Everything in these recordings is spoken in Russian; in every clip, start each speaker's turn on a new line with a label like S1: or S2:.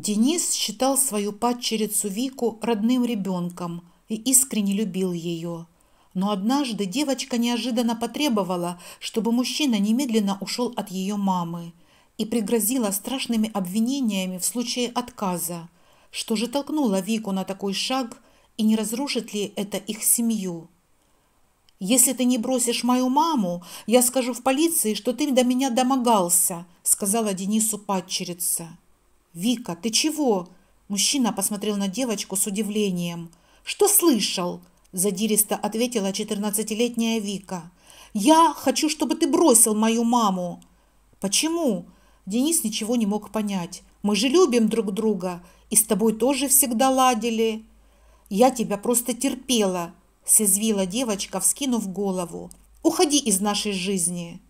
S1: Денис считал свою падчерицу Вику родным ребенком и искренне любил ее. Но однажды девочка неожиданно потребовала, чтобы мужчина немедленно ушел от ее мамы и пригрозила страшными обвинениями в случае отказа. Что же толкнуло Вику на такой шаг и не разрушит ли это их семью? «Если ты не бросишь мою маму, я скажу в полиции, что ты до меня домогался», сказала Денису падчерица. «Вика, ты чего?» Мужчина посмотрел на девочку с удивлением. «Что слышал?» Задиристо ответила 14-летняя Вика. «Я хочу, чтобы ты бросил мою маму». «Почему?» Денис ничего не мог понять. «Мы же любим друг друга, и с тобой тоже всегда ладили». «Я тебя просто терпела», – сизвила девочка, вскинув голову. «Уходи из нашей жизни».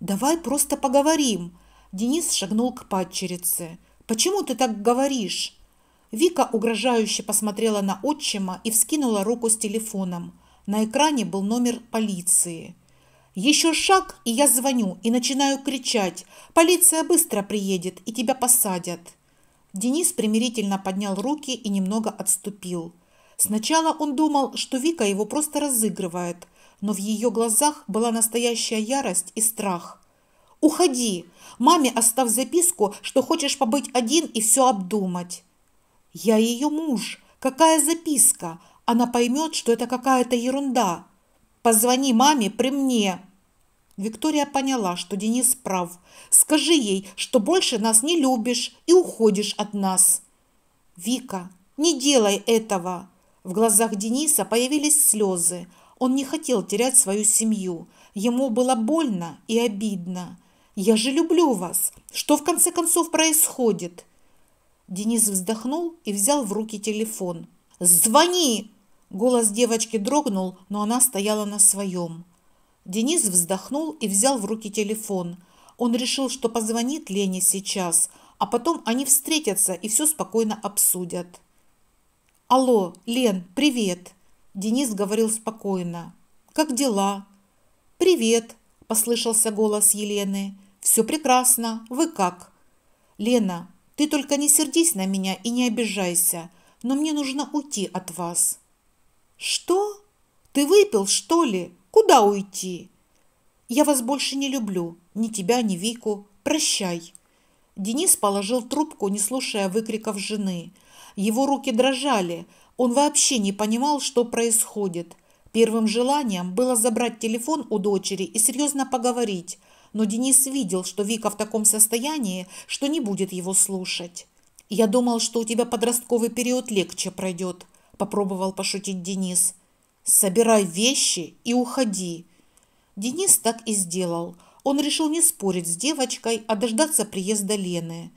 S1: «Давай просто поговорим», – Денис шагнул к падчерице. «Почему ты так говоришь?» Вика угрожающе посмотрела на отчима и вскинула руку с телефоном. На экране был номер полиции. «Еще шаг, и я звоню, и начинаю кричать. Полиция быстро приедет, и тебя посадят». Денис примирительно поднял руки и немного отступил. Сначала он думал, что Вика его просто разыгрывает, но в ее глазах была настоящая ярость и страх. «Уходи!» Маме оставь записку, что хочешь побыть один и все обдумать. Я ее муж. Какая записка? Она поймет, что это какая-то ерунда. Позвони маме при мне. Виктория поняла, что Денис прав. Скажи ей, что больше нас не любишь и уходишь от нас. Вика, не делай этого. В глазах Дениса появились слезы. Он не хотел терять свою семью. Ему было больно и обидно. Я же люблю вас. Что в конце концов происходит? Денис вздохнул и взял в руки телефон. Звони! Голос девочки дрогнул, но она стояла на своем. Денис вздохнул и взял в руки телефон. Он решил, что позвонит Лене сейчас, а потом они встретятся и все спокойно обсудят. «Алло, Лен, привет!» Денис говорил спокойно. «Как дела?» «Привет!» – послышался голос Елены. Все прекрасно. Вы как? Лена, ты только не сердись на меня и не обижайся, но мне нужно уйти от вас. Что? Ты выпил, что ли? Куда уйти? Я вас больше не люблю, ни тебя, ни Вику. Прощай. Денис положил трубку, не слушая выкриков жены. Его руки дрожали. Он вообще не понимал, что происходит. Первым желанием было забрать телефон у дочери и серьезно поговорить – но Денис видел, что Вика в таком состоянии, что не будет его слушать. «Я думал, что у тебя подростковый период легче пройдет», – попробовал пошутить Денис. «Собирай вещи и уходи». Денис так и сделал. Он решил не спорить с девочкой, а дождаться приезда Лены.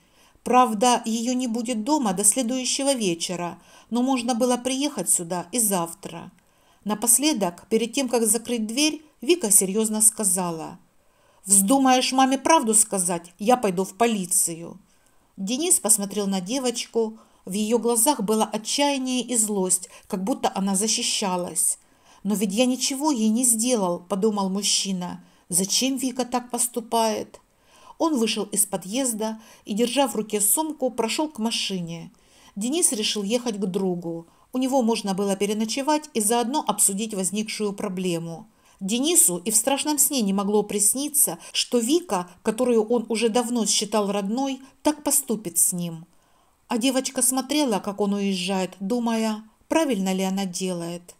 S1: Правда, ее не будет дома до следующего вечера, но можно было приехать сюда и завтра. Напоследок, перед тем, как закрыть дверь, Вика серьезно сказала – Вздумаешь маме правду сказать, я пойду в полицию. Денис посмотрел на девочку. В ее глазах было отчаяние и злость, как будто она защищалась. «Но ведь я ничего ей не сделал», – подумал мужчина. «Зачем Вика так поступает?» Он вышел из подъезда и, держа в руке сумку, прошел к машине. Денис решил ехать к другу. У него можно было переночевать и заодно обсудить возникшую проблему. Денису и в страшном сне не могло присниться, что Вика, которую он уже давно считал родной, так поступит с ним. А девочка смотрела, как он уезжает, думая, правильно ли она делает.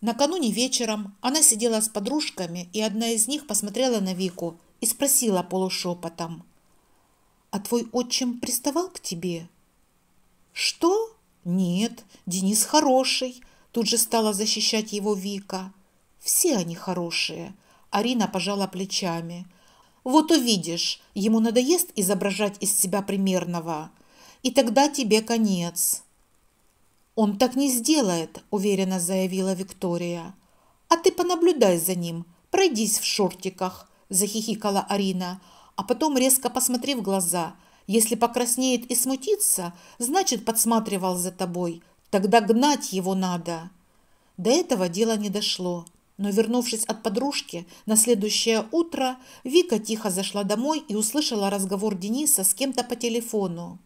S1: Накануне вечером она сидела с подружками, и одна из них посмотрела на Вику и спросила полушепотом. «А твой отчим приставал к тебе?» «Что? Нет, Денис хороший», – тут же стала защищать его Вика. Все они хорошие. Арина пожала плечами. Вот увидишь, ему надоест изображать из себя примерного. И тогда тебе конец. Он так не сделает, уверенно заявила Виктория. А ты понаблюдай за ним, пройдись в шортиках, захихикала Арина, а потом резко посмотрев в глаза. Если покраснеет и смутится, значит подсматривал за тобой. Тогда гнать его надо. До этого дело не дошло. Но вернувшись от подружки, на следующее утро Вика тихо зашла домой и услышала разговор Дениса с кем-то по телефону.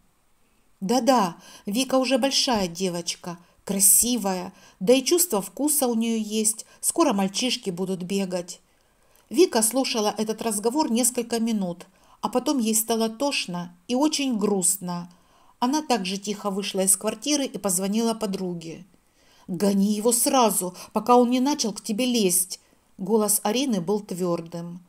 S1: «Да-да, Вика уже большая девочка, красивая, да и чувство вкуса у нее есть, скоро мальчишки будут бегать». Вика слушала этот разговор несколько минут, а потом ей стало тошно и очень грустно. Она также тихо вышла из квартиры и позвонила подруге. «Гони его сразу, пока он не начал к тебе лезть!» Голос Арины был твердым.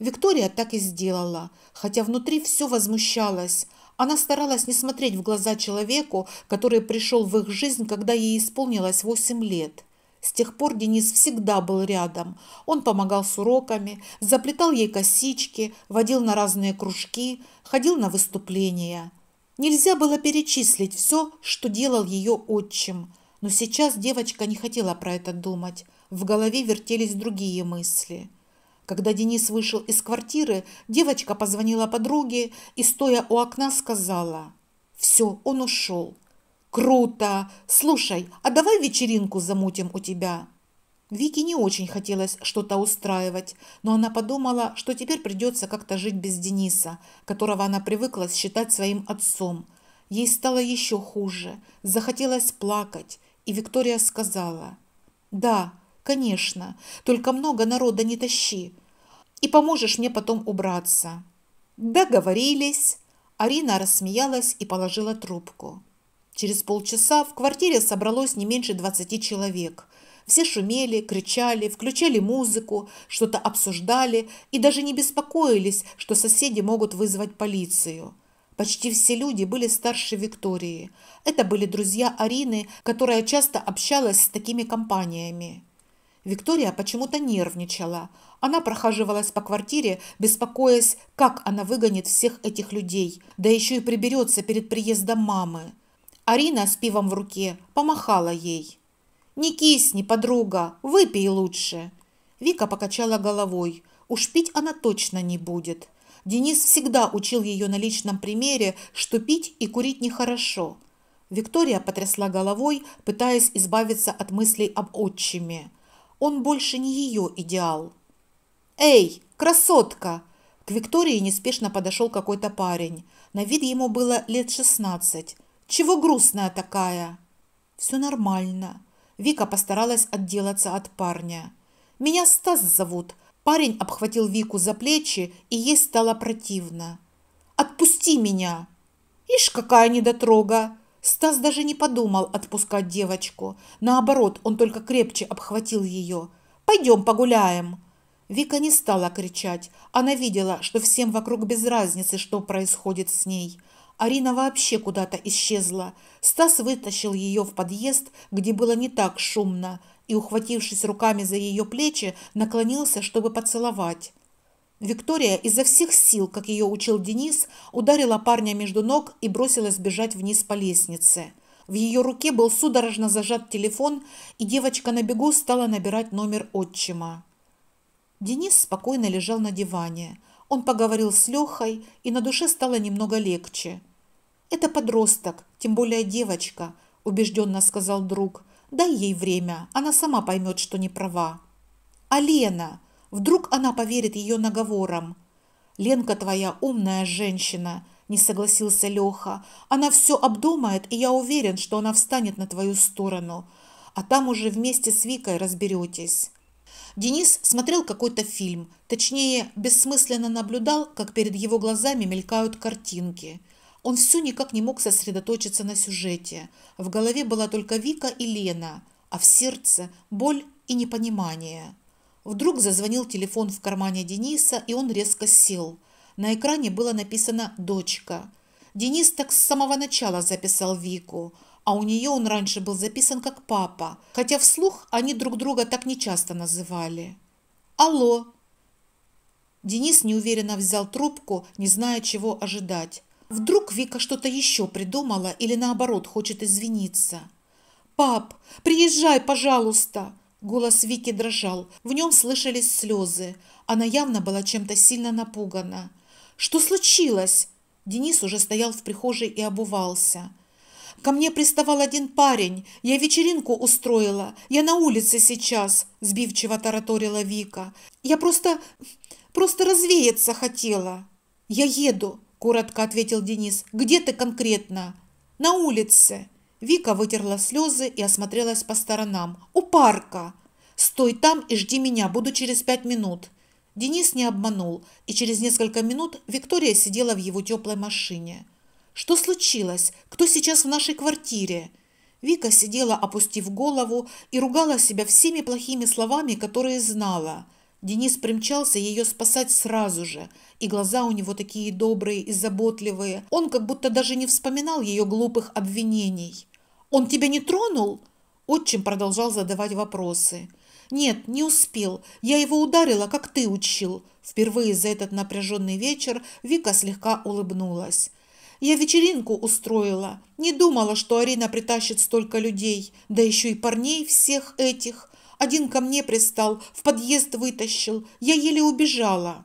S1: Виктория так и сделала, хотя внутри все возмущалось. Она старалась не смотреть в глаза человеку, который пришел в их жизнь, когда ей исполнилось восемь лет. С тех пор Денис всегда был рядом. Он помогал с уроками, заплетал ей косички, водил на разные кружки, ходил на выступления. Нельзя было перечислить все, что делал ее отчим – но сейчас девочка не хотела про это думать. В голове вертелись другие мысли. Когда Денис вышел из квартиры, девочка позвонила подруге и, стоя у окна, сказала «Все, он ушел». «Круто! Слушай, а давай вечеринку замутим у тебя?» Вики не очень хотелось что-то устраивать, но она подумала, что теперь придется как-то жить без Дениса, которого она привыкла считать своим отцом. Ей стало еще хуже, захотелось плакать, и Виктория сказала, «Да, конечно, только много народа не тащи, и поможешь мне потом убраться». «Договорились!» Арина рассмеялась и положила трубку. Через полчаса в квартире собралось не меньше 20 человек. Все шумели, кричали, включали музыку, что-то обсуждали и даже не беспокоились, что соседи могут вызвать полицию – Почти все люди были старше Виктории. Это были друзья Арины, которая часто общалась с такими компаниями. Виктория почему-то нервничала. Она прохаживалась по квартире, беспокоясь, как она выгонит всех этих людей, да еще и приберется перед приездом мамы. Арина с пивом в руке помахала ей. «Не кисни, подруга, выпей лучше!» Вика покачала головой. «Уж пить она точно не будет!» Денис всегда учил ее на личном примере, что пить и курить нехорошо. Виктория потрясла головой, пытаясь избавиться от мыслей об отчиме. Он больше не ее идеал. «Эй, красотка!» К Виктории неспешно подошел какой-то парень. На вид ему было лет шестнадцать. «Чего грустная такая?» «Все нормально». Вика постаралась отделаться от парня. «Меня Стас зовут. Парень обхватил Вику за плечи, и ей стало противно. «Отпусти меня!» «Ишь, какая недотрога!» Стас даже не подумал отпускать девочку. Наоборот, он только крепче обхватил ее. «Пойдем погуляем!» Вика не стала кричать. Она видела, что всем вокруг без разницы, что происходит с ней. Арина вообще куда-то исчезла. Стас вытащил ее в подъезд, где было не так шумно и, ухватившись руками за ее плечи, наклонился, чтобы поцеловать. Виктория изо всех сил, как ее учил Денис, ударила парня между ног и бросилась бежать вниз по лестнице. В ее руке был судорожно зажат телефон, и девочка на бегу стала набирать номер отчима. Денис спокойно лежал на диване. Он поговорил с Лехой, и на душе стало немного легче. «Это подросток, тем более девочка», – убежденно сказал друг – Дай ей время, она сама поймет, что не права. А Лена? Вдруг она поверит ее наговорам. «Ленка твоя умная женщина», – не согласился Леха. «Она все обдумает, и я уверен, что она встанет на твою сторону. А там уже вместе с Викой разберетесь». Денис смотрел какой-то фильм, точнее, бессмысленно наблюдал, как перед его глазами мелькают картинки – он все никак не мог сосредоточиться на сюжете. В голове была только Вика и Лена, а в сердце боль и непонимание. Вдруг зазвонил телефон в кармане Дениса, и он резко сел. На экране было написано «Дочка». Денис так с самого начала записал Вику, а у нее он раньше был записан как папа, хотя вслух они друг друга так нечасто называли. «Алло!» Денис неуверенно взял трубку, не зная, чего ожидать. Вдруг Вика что-то еще придумала или наоборот хочет извиниться. «Пап, приезжай, пожалуйста!» Голос Вики дрожал, в нем слышались слезы. Она явно была чем-то сильно напугана. «Что случилось?» Денис уже стоял в прихожей и обувался. «Ко мне приставал один парень. Я вечеринку устроила. Я на улице сейчас», – сбивчиво тараторила Вика. «Я просто... просто развеяться хотела. Я еду коротко ответил Денис. Где ты конкретно? На улице. Вика вытерла слезы и осмотрелась по сторонам. У парка. Стой там и жди меня, буду через пять минут. Денис не обманул, и через несколько минут Виктория сидела в его теплой машине. Что случилось? Кто сейчас в нашей квартире? Вика сидела, опустив голову, и ругала себя всеми плохими словами, которые знала – Денис примчался ее спасать сразу же, и глаза у него такие добрые и заботливые. Он как будто даже не вспоминал ее глупых обвинений. «Он тебя не тронул?» Отчим продолжал задавать вопросы. «Нет, не успел. Я его ударила, как ты учил». Впервые за этот напряженный вечер Вика слегка улыбнулась. «Я вечеринку устроила. Не думала, что Арина притащит столько людей, да еще и парней всех этих. Один ко мне пристал, в подъезд вытащил. Я еле убежала».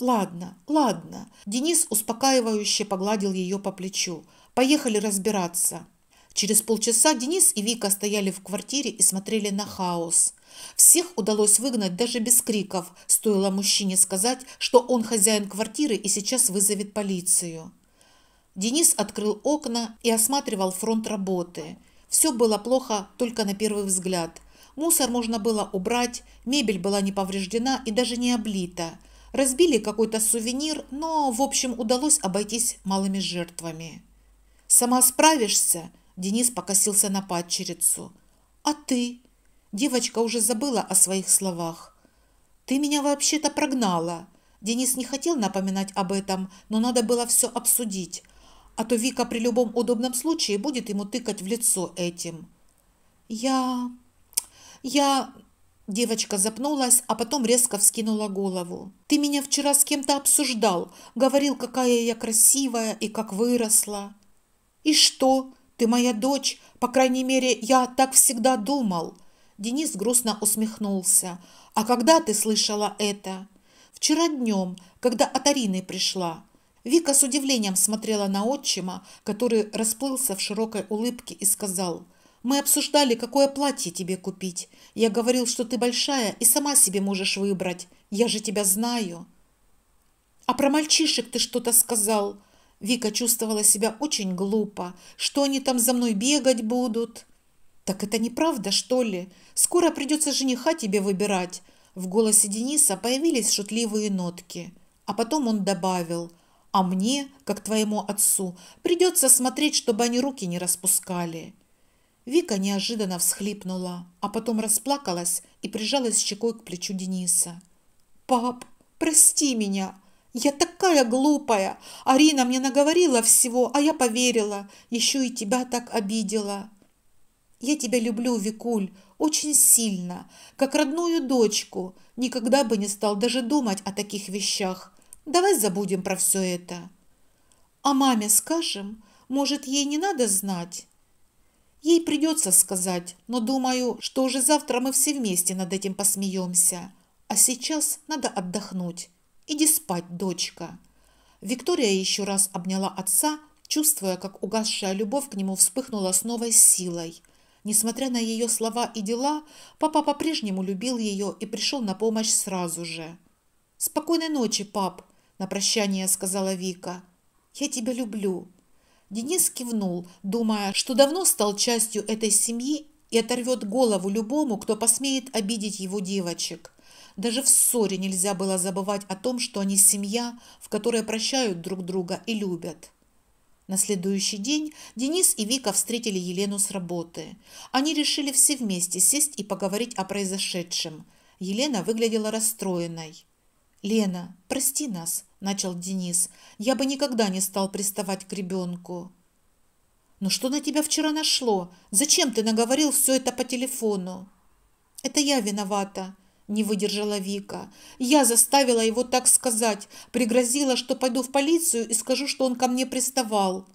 S1: «Ладно, ладно». Денис успокаивающе погладил ее по плечу. «Поехали разбираться». Через полчаса Денис и Вика стояли в квартире и смотрели на хаос. Всех удалось выгнать даже без криков, стоило мужчине сказать, что он хозяин квартиры и сейчас вызовет полицию. Денис открыл окна и осматривал фронт работы. Все было плохо только на первый взгляд. Мусор можно было убрать, мебель была не повреждена и даже не облита. Разбили какой-то сувенир, но, в общем, удалось обойтись малыми жертвами. «Сама справишься?» – Денис покосился на падчерицу. «А ты?» – девочка уже забыла о своих словах. «Ты меня вообще-то прогнала!» Денис не хотел напоминать об этом, но надо было все обсудить, а то Вика при любом удобном случае будет ему тыкать в лицо этим. «Я...» Я... Девочка запнулась, а потом резко вскинула голову. «Ты меня вчера с кем-то обсуждал, говорил, какая я красивая и как выросла». «И что? Ты моя дочь? По крайней мере, я так всегда думал». Денис грустно усмехнулся. «А когда ты слышала это?» «Вчера днем, когда от Арины пришла». Вика с удивлением смотрела на отчима, который расплылся в широкой улыбке и сказал – мы обсуждали, какое платье тебе купить. Я говорил, что ты большая и сама себе можешь выбрать. Я же тебя знаю. А про мальчишек ты что-то сказал. Вика чувствовала себя очень глупо. Что они там за мной бегать будут? Так это неправда, что ли? Скоро придется жениха тебе выбирать. В голосе Дениса появились шутливые нотки. А потом он добавил. А мне, как твоему отцу, придется смотреть, чтобы они руки не распускали. Вика неожиданно всхлипнула, а потом расплакалась и прижалась щекой к плечу Дениса. «Пап, прости меня! Я такая глупая! Арина мне наговорила всего, а я поверила, еще и тебя так обидела!» «Я тебя люблю, Викуль, очень сильно, как родную дочку. Никогда бы не стал даже думать о таких вещах. Давай забудем про все это». «А маме скажем? Может, ей не надо знать?» Ей придется сказать, но думаю, что уже завтра мы все вместе над этим посмеемся. А сейчас надо отдохнуть. Иди спать, дочка». Виктория еще раз обняла отца, чувствуя, как угасшая любовь к нему вспыхнула с новой силой. Несмотря на ее слова и дела, папа по-прежнему любил ее и пришел на помощь сразу же. «Спокойной ночи, пап!» – на прощание сказала Вика. «Я тебя люблю!» Денис кивнул, думая, что давно стал частью этой семьи и оторвет голову любому, кто посмеет обидеть его девочек. Даже в ссоре нельзя было забывать о том, что они семья, в которой прощают друг друга и любят. На следующий день Денис и Вика встретили Елену с работы. Они решили все вместе сесть и поговорить о произошедшем. Елена выглядела расстроенной. «Лена, прости нас», – начал Денис. «Я бы никогда не стал приставать к ребенку». Но что на тебя вчера нашло? Зачем ты наговорил все это по телефону?» «Это я виновата», – не выдержала Вика. «Я заставила его так сказать, пригрозила, что пойду в полицию и скажу, что он ко мне приставал».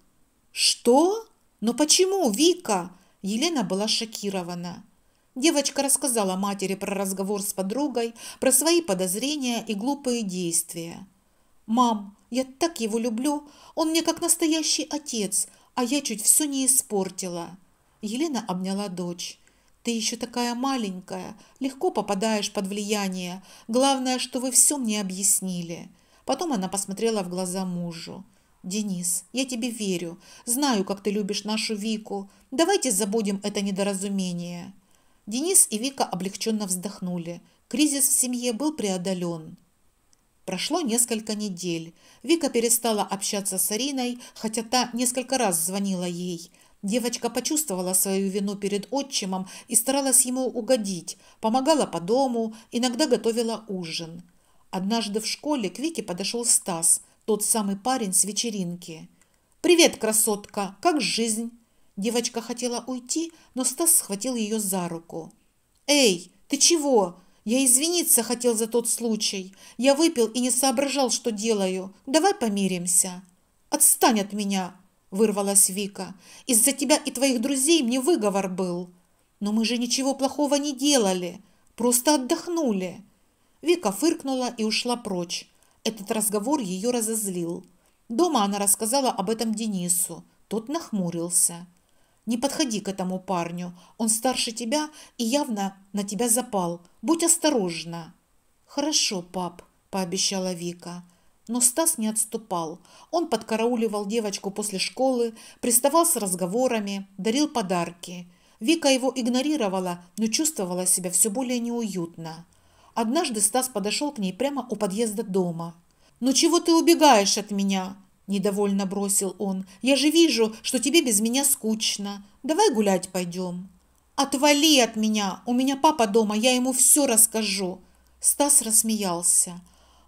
S1: «Что? Но почему, Вика?» Елена была шокирована. Девочка рассказала матери про разговор с подругой, про свои подозрения и глупые действия. «Мам, я так его люблю, он мне как настоящий отец, а я чуть все не испортила». Елена обняла дочь. «Ты еще такая маленькая, легко попадаешь под влияние. Главное, что вы все мне объяснили». Потом она посмотрела в глаза мужу. «Денис, я тебе верю. Знаю, как ты любишь нашу Вику. Давайте забудем это недоразумение». Денис и Вика облегченно вздохнули. Кризис в семье был преодолен. Прошло несколько недель. Вика перестала общаться с Ариной, хотя та несколько раз звонила ей. Девочка почувствовала свою вину перед отчимом и старалась ему угодить, помогала по дому, иногда готовила ужин. Однажды в школе к Вике подошел Стас, тот самый парень с вечеринки. «Привет, красотка! Как жизнь?» Девочка хотела уйти, но Стас схватил ее за руку. «Эй, ты чего? Я извиниться хотел за тот случай. Я выпил и не соображал, что делаю. Давай помиримся». «Отстань от меня!» – вырвалась Вика. «Из-за тебя и твоих друзей мне выговор был». «Но мы же ничего плохого не делали. Просто отдохнули». Вика фыркнула и ушла прочь. Этот разговор ее разозлил. Дома она рассказала об этом Денису. Тот нахмурился. Не подходи к этому парню. Он старше тебя и явно на тебя запал. Будь осторожна». «Хорошо, пап», – пообещала Вика. Но Стас не отступал. Он подкарауливал девочку после школы, приставал с разговорами, дарил подарки. Вика его игнорировала, но чувствовала себя все более неуютно. Однажды Стас подошел к ней прямо у подъезда дома. «Ну чего ты убегаешь от меня?» Недовольно бросил он. «Я же вижу, что тебе без меня скучно. Давай гулять пойдем». «Отвали от меня! У меня папа дома, я ему все расскажу!» Стас рассмеялся.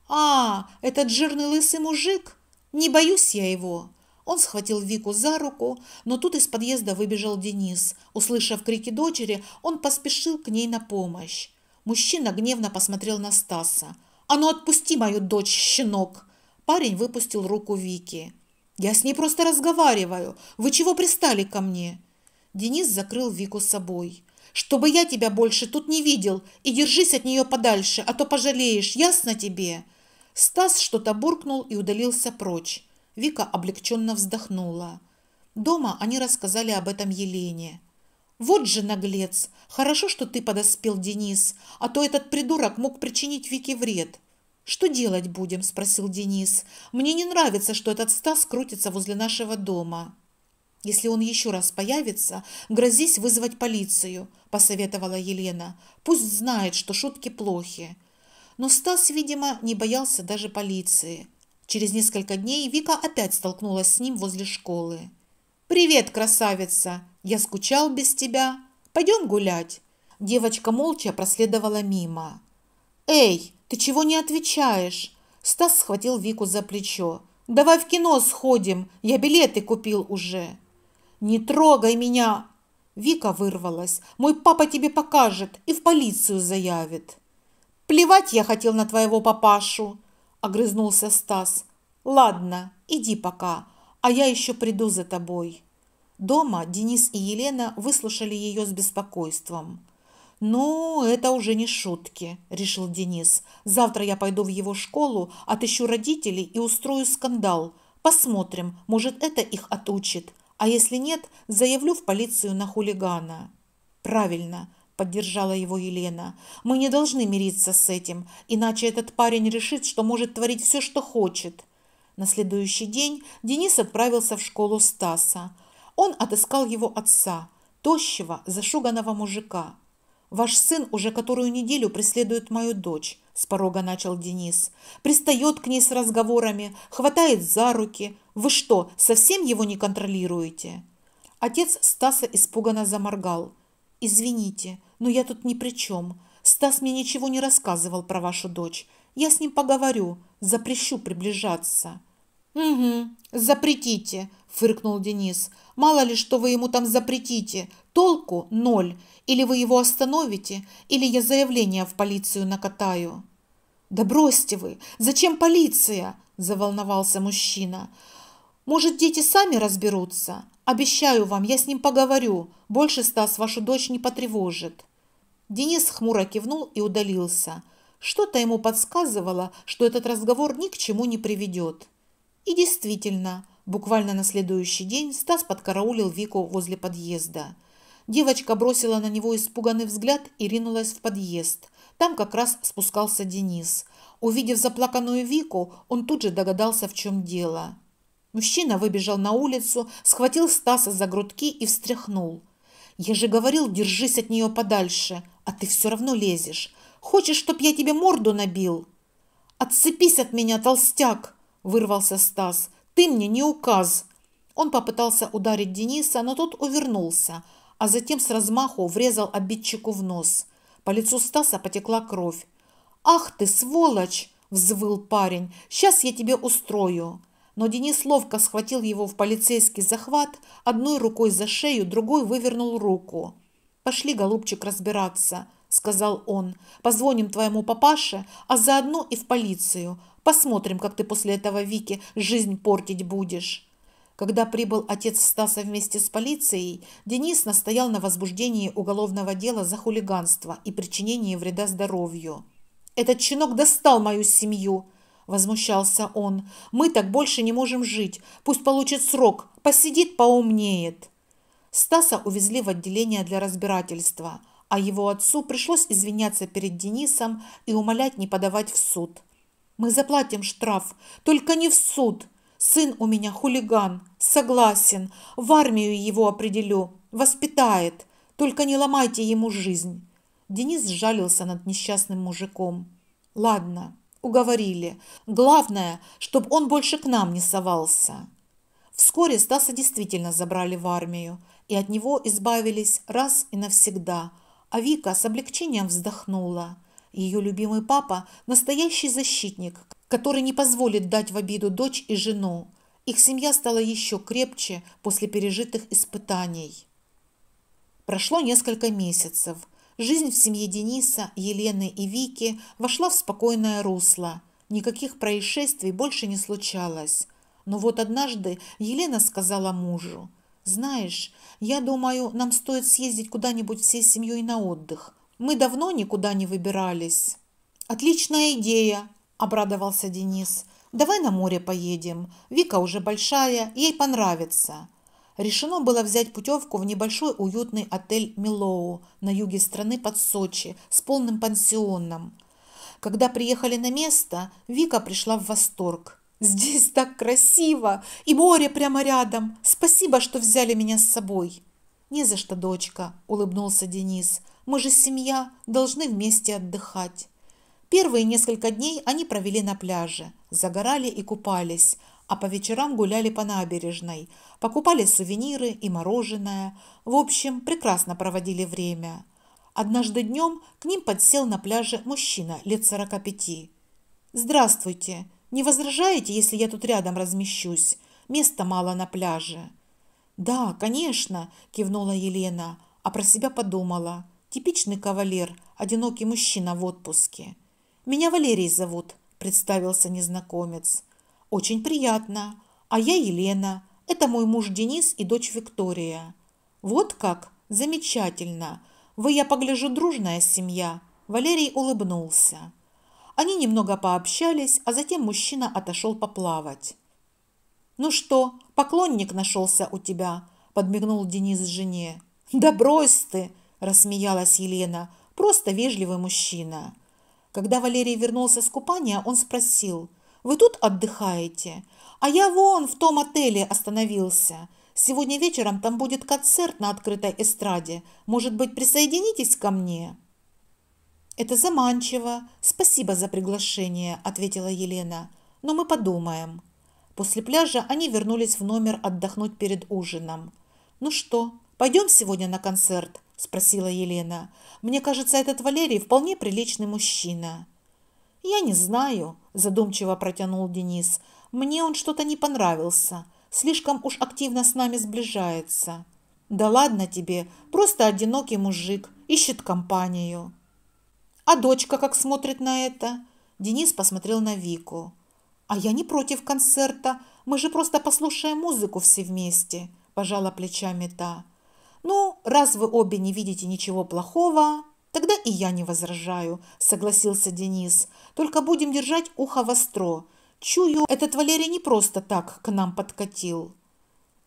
S1: «А, этот жирный лысый мужик? Не боюсь я его!» Он схватил Вику за руку, но тут из подъезда выбежал Денис. Услышав крики дочери, он поспешил к ней на помощь. Мужчина гневно посмотрел на Стаса. «А ну отпусти мою дочь, щенок!» Парень выпустил руку Вики. «Я с ней просто разговариваю. Вы чего пристали ко мне?» Денис закрыл Вику собой. «Чтобы я тебя больше тут не видел, и держись от нее подальше, а то пожалеешь, ясно тебе?» Стас что-то буркнул и удалился прочь. Вика облегченно вздохнула. Дома они рассказали об этом Елене. «Вот же наглец! Хорошо, что ты подоспел, Денис, а то этот придурок мог причинить Вике вред. «Что делать будем?» – спросил Денис. «Мне не нравится, что этот Стас крутится возле нашего дома». «Если он еще раз появится, грозись вызвать полицию», – посоветовала Елена. «Пусть знает, что шутки плохи». Но Стас, видимо, не боялся даже полиции. Через несколько дней Вика опять столкнулась с ним возле школы. «Привет, красавица! Я скучал без тебя. Пойдем гулять!» Девочка молча проследовала мимо. «Эй, «Ты чего не отвечаешь?» Стас схватил Вику за плечо. «Давай в кино сходим, я билеты купил уже». «Не трогай меня!» Вика вырвалась. «Мой папа тебе покажет и в полицию заявит». «Плевать я хотел на твоего папашу!» Огрызнулся Стас. «Ладно, иди пока, а я еще приду за тобой». Дома Денис и Елена выслушали ее с беспокойством. «Ну, это уже не шутки», – решил Денис. «Завтра я пойду в его школу, отыщу родителей и устрою скандал. Посмотрим, может, это их отучит. А если нет, заявлю в полицию на хулигана». «Правильно», – поддержала его Елена. «Мы не должны мириться с этим, иначе этот парень решит, что может творить все, что хочет». На следующий день Денис отправился в школу Стаса. Он отыскал его отца, тощего, зашуганного мужика. Ваш сын уже которую неделю преследует мою дочь, с порога начал Денис. Пристаёт к ней с разговорами, хватает за руки. Вы что, совсем его не контролируете? Отец Стаса испуганно заморгал. «Извините, но я тут ни при чем. Стас мне ничего не рассказывал про вашу дочь. Я с ним поговорю, запрещу приближаться». «Угу, запретите», – фыркнул Денис. «Мало ли, что вы ему там запретите. Толку ноль. Или вы его остановите, или я заявление в полицию накатаю». «Да бросьте вы! Зачем полиция?» – заволновался мужчина. «Может, дети сами разберутся? Обещаю вам, я с ним поговорю. Больше Стас вашу дочь не потревожит». Денис хмуро кивнул и удалился. Что-то ему подсказывало, что этот разговор ни к чему не приведет. И действительно, буквально на следующий день Стас подкараулил Вику возле подъезда. Девочка бросила на него испуганный взгляд и ринулась в подъезд. Там как раз спускался Денис. Увидев заплаканную Вику, он тут же догадался, в чем дело. Мужчина выбежал на улицу, схватил Стаса за грудки и встряхнул. «Я же говорил, держись от нее подальше, а ты все равно лезешь. Хочешь, чтоб я тебе морду набил?» «Отцепись от меня, толстяк!» вырвался Стас. «Ты мне не указ!» Он попытался ударить Дениса, но тот увернулся, а затем с размаху врезал обидчику в нос. По лицу Стаса потекла кровь. «Ах ты, сволочь!» – взвыл парень. «Сейчас я тебе устрою!» Но Денис ловко схватил его в полицейский захват, одной рукой за шею, другой вывернул руку. «Пошли, голубчик, разбираться сказал он. «Позвоним твоему папаше, а заодно и в полицию. Посмотрим, как ты после этого, Вики, жизнь портить будешь». Когда прибыл отец Стаса вместе с полицией, Денис настоял на возбуждении уголовного дела за хулиганство и причинение вреда здоровью. «Этот щенок достал мою семью!» – возмущался он. «Мы так больше не можем жить. Пусть получит срок. Посидит, поумнеет». Стаса увезли в отделение для разбирательства – а его отцу пришлось извиняться перед Денисом и умолять не подавать в суд. «Мы заплатим штраф, только не в суд. Сын у меня хулиган, согласен, в армию его определю, воспитает, только не ломайте ему жизнь». Денис сжалился над несчастным мужиком. «Ладно, уговорили. Главное, чтобы он больше к нам не совался». Вскоре Стаса действительно забрали в армию, и от него избавились раз и навсегда – а Вика с облегчением вздохнула. Ее любимый папа – настоящий защитник, который не позволит дать в обиду дочь и жену. Их семья стала еще крепче после пережитых испытаний. Прошло несколько месяцев. Жизнь в семье Дениса, Елены и Вики вошла в спокойное русло. Никаких происшествий больше не случалось. Но вот однажды Елена сказала мужу, «Знаешь, я думаю, нам стоит съездить куда-нибудь всей семьей на отдых. Мы давно никуда не выбирались». «Отличная идея!» – обрадовался Денис. «Давай на море поедем. Вика уже большая, ей понравится». Решено было взять путевку в небольшой уютный отель «Милоу» на юге страны под Сочи с полным пансионом. Когда приехали на место, Вика пришла в восторг. Здесь так красиво, и море прямо рядом. Спасибо, что взяли меня с собой». «Не за что, дочка», – улыбнулся Денис. «Мы же семья, должны вместе отдыхать». Первые несколько дней они провели на пляже, загорали и купались, а по вечерам гуляли по набережной, покупали сувениры и мороженое. В общем, прекрасно проводили время. Однажды днем к ним подсел на пляже мужчина лет 45. «Здравствуйте, не возражаете, если я тут рядом размещусь? Места мало на пляже». «Да, конечно», – кивнула Елена, а про себя подумала. «Типичный кавалер, одинокий мужчина в отпуске». «Меня Валерий зовут», – представился незнакомец. «Очень приятно. А я Елена. Это мой муж Денис и дочь Виктория». «Вот как? Замечательно. Вы, я погляжу, дружная семья». Валерий улыбнулся. Они немного пообщались, а затем мужчина отошел поплавать. «Ну что, поклонник нашелся у тебя?» – подмигнул Денис жене. «Да брось ты!» – рассмеялась Елена. «Просто вежливый мужчина». Когда Валерий вернулся с купания, он спросил. «Вы тут отдыхаете? А я вон в том отеле остановился. Сегодня вечером там будет концерт на открытой эстраде. Может быть, присоединитесь ко мне?» «Это заманчиво. Спасибо за приглашение», – ответила Елена. «Но мы подумаем». После пляжа они вернулись в номер отдохнуть перед ужином. «Ну что, пойдем сегодня на концерт?» – спросила Елена. «Мне кажется, этот Валерий вполне приличный мужчина». «Я не знаю», – задумчиво протянул Денис. «Мне он что-то не понравился. Слишком уж активно с нами сближается». «Да ладно тебе, просто одинокий мужик, ищет компанию». А дочка как смотрит на это? Денис посмотрел на Вику. А я не против концерта. Мы же просто послушаем музыку все вместе, пожала плечами та. Ну, раз вы обе не видите ничего плохого, тогда и я не возражаю, согласился Денис. Только будем держать ухо востро. Чую, этот Валерий не просто так к нам подкатил.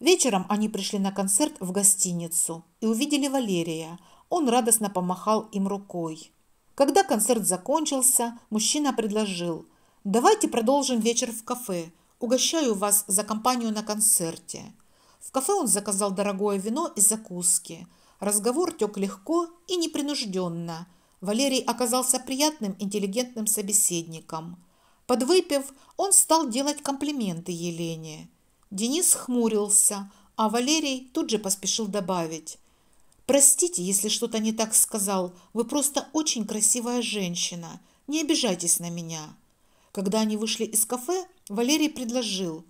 S1: Вечером они пришли на концерт в гостиницу и увидели Валерия. Он радостно помахал им рукой. Когда концерт закончился, мужчина предложил «Давайте продолжим вечер в кафе. Угощаю вас за компанию на концерте». В кафе он заказал дорогое вино и закуски. Разговор тек легко и непринужденно. Валерий оказался приятным, интеллигентным собеседником. Подвыпив, он стал делать комплименты Елене. Денис хмурился, а Валерий тут же поспешил добавить. Простите, если что-то не так сказал. Вы просто очень красивая женщина. Не обижайтесь на меня. Когда они вышли из кафе, Валерий предложил.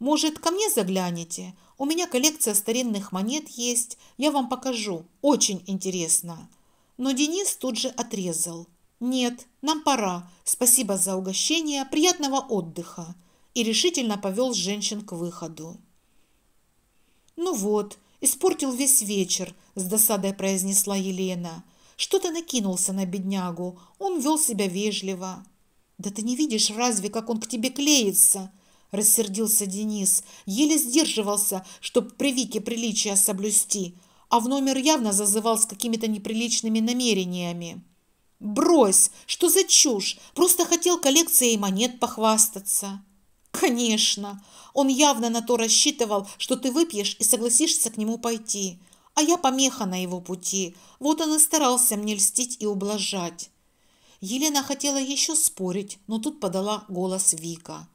S1: Может, ко мне заглянете? У меня коллекция старинных монет есть. Я вам покажу. Очень интересно. Но Денис тут же отрезал. «Нет, нам пора. Спасибо за угощение. Приятного отдыха!» И решительно повел женщин к выходу. «Ну вот, Испортил весь вечер, с досадой произнесла Елена. Что-то накинулся на беднягу. Он вел себя вежливо. Да ты не видишь разве, как он к тебе клеится? Рассердился Денис. Еле сдерживался, чтоб привики приличия соблюсти. А в номер явно зазывал с какими-то неприличными намерениями. «Брось! Что за чушь? Просто хотел коллекцией монет похвастаться!» «Конечно! Он явно на то рассчитывал, что ты выпьешь и согласишься к нему пойти. А я помеха на его пути. Вот он и старался мне льстить и ублажать». Елена хотела еще спорить, но тут подала голос Вика.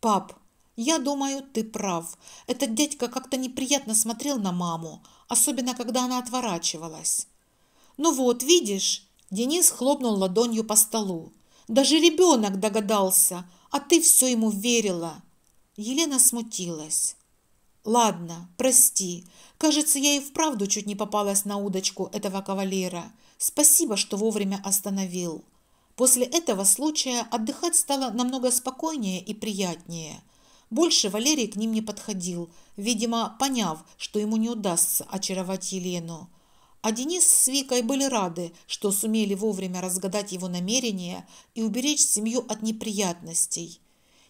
S1: «Пап, я думаю, ты прав. Этот дядька как-то неприятно смотрел на маму, особенно когда она отворачивалась». «Ну вот, видишь?» Денис хлопнул ладонью по столу. «Даже ребенок догадался, а ты все ему верила. Елена смутилась. Ладно, прости. Кажется, я и вправду чуть не попалась на удочку этого кавалера. Спасибо, что вовремя остановил. После этого случая отдыхать стало намного спокойнее и приятнее. Больше Валерий к ним не подходил, видимо, поняв, что ему не удастся очаровать Елену. А Денис с Викой были рады, что сумели вовремя разгадать его намерения и уберечь семью от неприятностей.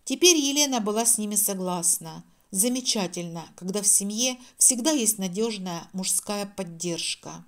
S1: Теперь Елена была с ними согласна. Замечательно, когда в семье всегда есть надежная мужская поддержка.